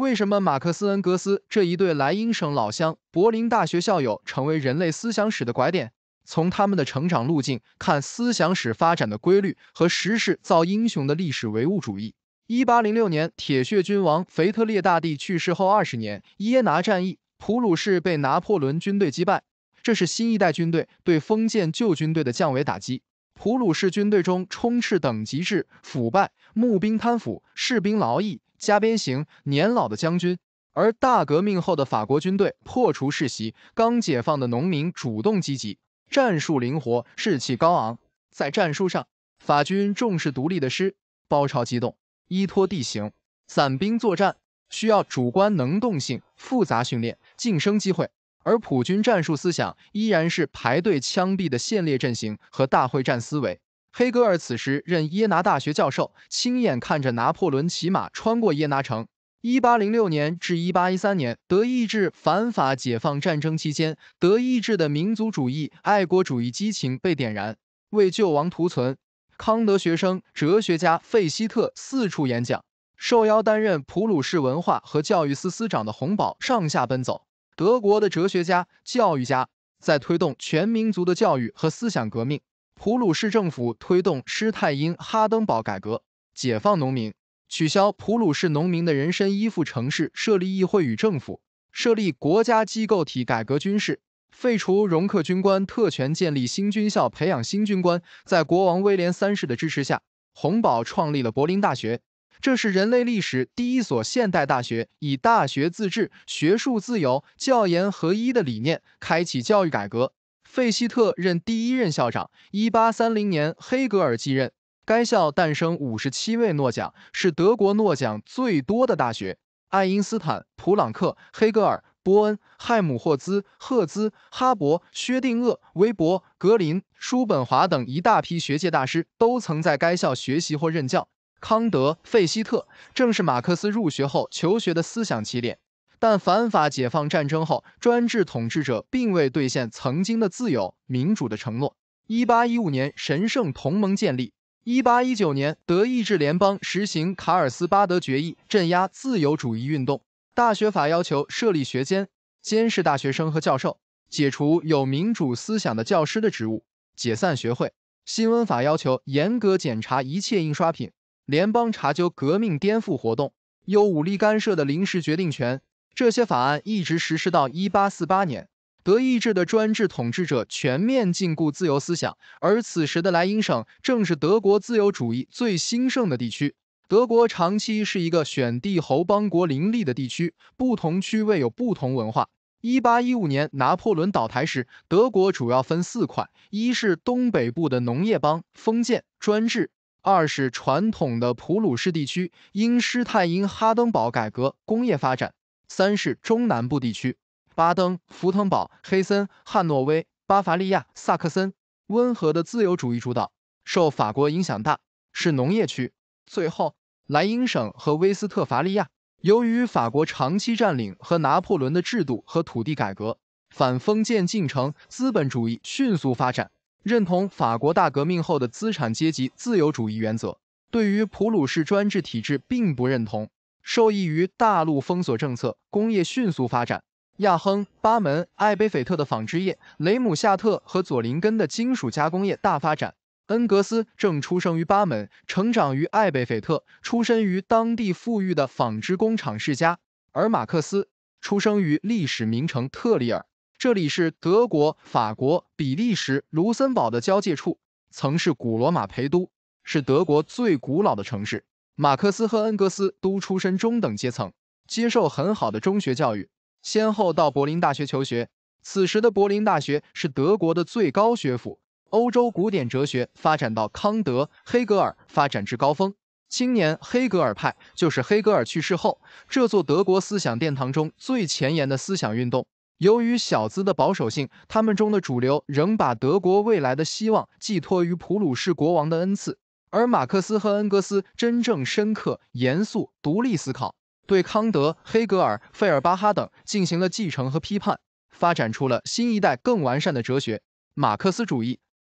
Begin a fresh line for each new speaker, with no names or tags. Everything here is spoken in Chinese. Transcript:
为什么马克思、恩格斯这一对莱茵省老乡、柏林大学校友，成为人类思想史的拐点？从他们的成长路径看，思想史发展的规律和时势造英雄的历史唯物主义。一八零六年，铁血君王腓特烈大帝去世后二十年，耶拿战役，普鲁士被拿破仑军队击败，这是新一代军队对封建旧军队的降维打击。普鲁士军队中充斥等级制、腐败、募兵贪腐、士兵劳役。加鞭刑，年老的将军；而大革命后的法国军队破除世袭，刚解放的农民主动积极，战术灵活，士气高昂。在战术上，法军重视独立的师，包抄机动，依托地形，散兵作战需要主观能动性，复杂训练，晋升机会；而普军战术思想依然是排队枪毙的线列阵型和大会战思维。黑格尔此时任耶拿大学教授，亲眼看着拿破仑骑马穿过耶拿城。一八零六年至一八一三年，德意志反法解放战争期间，德意志的民族主义、爱国主义激情被点燃，为救亡图存，康德学生、哲学家费希特四处演讲。受邀担任普鲁士文化和教育司司长的洪堡上下奔走。德国的哲学家、教育家在推动全民族的教育和思想革命。普鲁士政府推动施泰因哈登堡改革，解放农民，取消普鲁士农民的人身依附，城市设立议会与政府，设立国家机构体，改革军事，废除容克军官特权，建立新军校，培养新军官。在国王威廉三世的支持下，洪堡创立了柏林大学，这是人类历史第一所现代大学，以大学自治、学术自由、教研合一的理念，开启教育改革。费希特任第一任校长，一八三零年黑格尔继任。该校诞生五十七位诺奖，是德国诺奖最多的大学。爱因斯坦、普朗克、黑格尔、波恩、亥姆霍兹、赫兹、哈勃、薛定谔、韦伯、格林、叔本华等一大批学界大师都曾在该校学习或任教。康德、费希特正是马克思入学后求学的思想起点。但反法解放战争后，专制统治者并未兑现曾经的自由民主的承诺。一八一五年神圣同盟建立，一八一九年德意志联邦实行卡尔斯巴德决议，镇压自由主义运动。大学法要求设立学监，监视大学生和教授，解除有民主思想的教师的职务，解散学会。新闻法要求严格检查一切印刷品，联邦查究革命颠覆活动，有武力干涉的临时决定权。这些法案一直实施到一八四八年，德意志的专制统治者全面禁锢自由思想，而此时的莱茵省正是德国自由主义最兴盛的地区。德国长期是一个选帝侯邦国林立的地区，不同区位有不同文化。一八一五年拿破仑倒台时，德国主要分四块：一是东北部的农业邦，封建专制；二是传统的普鲁士地区，因施泰因哈登堡改革，工业发展。三是中南部地区，巴登、符腾堡、黑森、汉诺威、巴伐利亚、萨克森，温和的自由主义主导，受法国影响大，是农业区。最后，莱茵省和威斯特伐利亚，由于法国长期占领和拿破仑的制度和土地改革，反封建进程，资本主义迅速发展，认同法国大革命后的资产阶级自由主义原则，对于普鲁士专制体制并不认同。受益于大陆封锁政策，工业迅速发展。亚亨、巴门、艾贝斐特的纺织业，雷姆夏特和佐林根的金属加工业大发展。恩格斯正出生于巴门，成长于艾贝斐特，出身于当地富裕的纺织工厂世家。而马克思出生于历史名城特里尔，这里是德国、法国、比利时、卢森堡的交界处，曾是古罗马陪都，是德国最古老的城市。马克思和恩格斯都出身中等阶层，接受很好的中学教育，先后到柏林大学求学。此时的柏林大学是德国的最高学府，欧洲古典哲学发展到康德、黑格尔发展至高峰。青年黑格尔派就是黑格尔去世后，这座德国思想殿堂中最前沿的思想运动。由于小资的保守性，他们中的主流仍把德国未来的希望寄托于普鲁士国王的恩赐。而马克思和恩格斯真正深刻、严肃、独立思考，对康德、黑格尔、费尔巴哈等进行了继承和批判，发展出了新一代更完善的哲学——马克思主义。